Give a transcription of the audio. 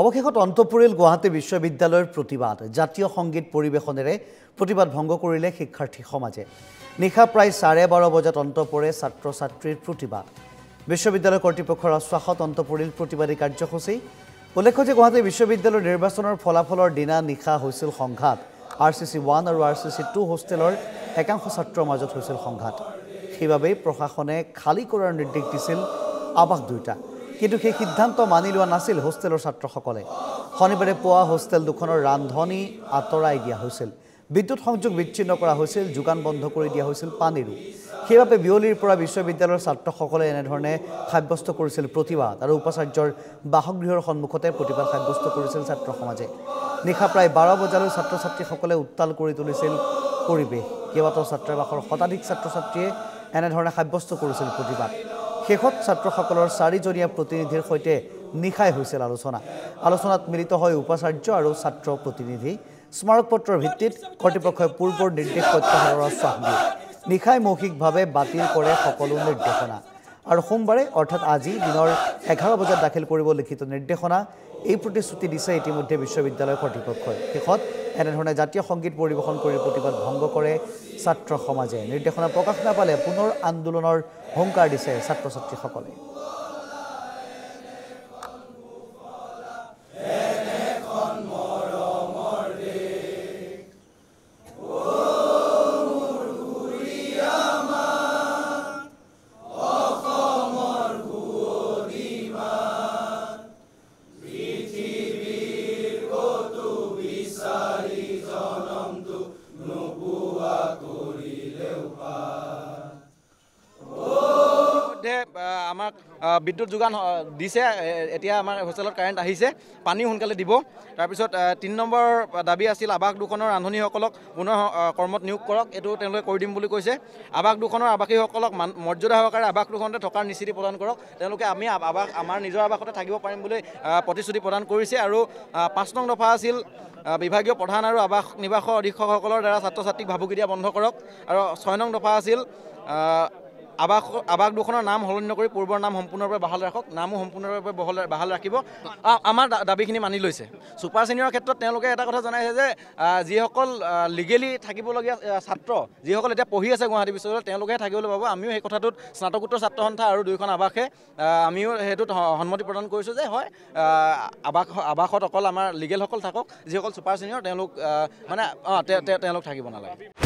অৱশেষত অন্ত পৰিল গুৱাহাটী বিশ্ববিদ্যালয়ৰ প্ৰতিবাদ জাতীয় সংগীত পৰিৱেশনেৰে প্ৰতিবাদ ভংগ কৰিলে শিক্ষাৰ্থী সমাজে নিশা প্ৰায় চাৰে বাৰ বজাত অন্ত পৰে ছাত্ৰ ছাত্ৰীৰ প্ৰতিবাদ বিশ্ববিদ্যালয় কৰ্তৃপক্ষৰ আশ্বাসত অন্ত পৰিল প্ৰতিবাদী কাৰ্যসূচী উল্লেখ্য যে গুৱাহাটী বিশ্ববিদ্যালয়ৰ নিৰ্বাচনৰ ফলাফলৰ দিনা নিশা হৈছিল সংঘাত আৰ চি চি ওৱান আৰু আৰ চি চি টু হোষ্টেলৰ একাংশ ছাত্ৰৰ মাজত হৈছিল সংঘাত সেইবাবেই প্ৰশাসনে খালী কৰাৰ নিৰ্দেশ দিছিল আৱাস দুয়োটা কিন্তু সেই সিদ্ধান্ত মানি লোৱা নাছিল হোষ্টেলৰ ছাত্ৰসকলে শনিবাৰে পুৱা হোষ্টেল দুখনৰ ৰান্ধনি আঁতৰাই দিয়া হৈছিল বিদ্যুৎ সংযোগ বিচ্ছিন্ন কৰা হৈছিল যোগান বন্ধ কৰি দিয়া হৈছিল পানীৰো সেইবাবে বিয়লিৰ পৰা বিশ্ববিদ্যালয়ৰ ছাত্ৰসকলে এনেধৰণে সাব্যস্ত কৰিছিল প্ৰতিবাদ আৰু উপাচাৰ্যৰ বাসগৃহৰ সন্মুখতে প্ৰতিবাদ সাব্যস্ত কৰিছিল ছাত্ৰ সমাজে নিশা প্ৰায় বাৰ বজালৈ ছাত্ৰ ছাত্ৰীসকলে উত্তাল কৰি তুলিছিল পৰিৱেশ কেইবাটাও ছাত্ৰাবাসৰ শতাধিক ছাত্ৰ ছাত্ৰীয়ে এনেধৰণে সাব্যস্ত কৰিছিল প্ৰতিবাদ শেষত ছাত্ৰসকলৰ চাৰিজনীয়া প্ৰতিনিধিৰ সৈতে নিশাই হৈছিল আলোচনা আলোচনাত মিলিত হয় উপাচাৰ্য আৰু ছাত্ৰ প্ৰতিনিধি স্মাৰকপত্ৰৰ ভিত্তিত কৰ্তৃপক্ষই পূৰ্বৰ নিৰ্দেশ প্ৰত্যাহাৰৰ আশ্বাস দিয়ে নিশাই মৌখিকভাৱে বাতিল কৰে সকলো নিৰ্দেশনা আৰু সোমবাৰে অৰ্থাৎ আজি দিনৰ এঘাৰ বজাত দাখিল কৰিব লিখিত নিৰ্দেশনা এই প্ৰতিশ্ৰুতি দিছে ইতিমধ্যে বিশ্ববিদ্যালয় কৰ্তৃপক্ষই শেষত এনেধৰণে জাতীয় সংগীত পৰিৱেশন কৰি প্ৰতিবাদ ভংগ কৰে ছাত্ৰ সমাজে নিৰ্দেশনা প্ৰকাশ নাপালে পুনৰ আন্দোলনৰ হুংকাৰ দিছে ছাত্ৰ ছাত্ৰীসকলে আমাক বিদ্যুৎ যোগান দিছে এতিয়া আমাৰ হোষ্টেলত কাৰেণ্ট আহিছে পানী সোনকালে দিব তাৰপিছত তিনি নম্বৰ দাবী আছিল আৱাস দুখনৰ ৰান্ধনীসকলক পুনৰ কৰ্মত নিয়োগ কৰক এইটো তেওঁলোকে কৰি দিম বুলি কৈছে আৱাস দুখনৰ আৱাসীসকলক মৰ্যাদা সহকাৰে আৱাস দুখনতে থকাৰ নিশ্চিতি প্ৰদান কৰক তেওঁলোকে আমি আৱাস আমাৰ নিজৰ আৱাসতে থাকিব পাৰিম বুলি প্ৰতিশ্ৰুতি প্ৰদান কৰিছে আৰু পাঁচ নং দফা আছিল বিভাগীয় প্ৰধান আৰু আৱাস নিবাসৰ অধীক্ষকসকলৰ দ্বাৰা ছাত্ৰ ছাত্ৰীক ভাবুকি দিয়া বন্ধ কৰক আৰু ছয় নং দফা আছিল আৱাস আৱাস দুখনৰ নাম সলনি নকৰি পূৰ্বৰ নাম সম্পূৰ্ণৰূপে বাহাল ৰাখক নামো সম্পূৰ্ণৰূপে বহল বাহাল ৰাখিব আমাৰ দাবীখিনি মানি লৈছে ছুপাৰ চিনিয়ৰৰ ক্ষেত্ৰত তেওঁলোকে এটা কথা জনাইছে যে যিসকল লিগেলি থাকিবলগীয়া ছাত্ৰ যিসকল এতিয়া পঢ়ি আছে গুৱাহাটী বিশ্ববিদ্যালয়ত তেওঁলোকেহে থাকিবলৈ পাব আমিও সেই কথাটোত স্নাতকোত্তৰ ছাত্ৰ সন্থা আৰু দুয়োখন আৱাসে আমিও সেইটোত সন্মতি প্ৰদান কৰিছোঁ যে হয় আৱাস আৱাসত অকল আমাৰ লিগেলসকল থাকক যিসকল ছুপাৰ চিনিয়ৰ তেওঁলোক মানে অঁ তেওঁলোক থাকিব নালাগে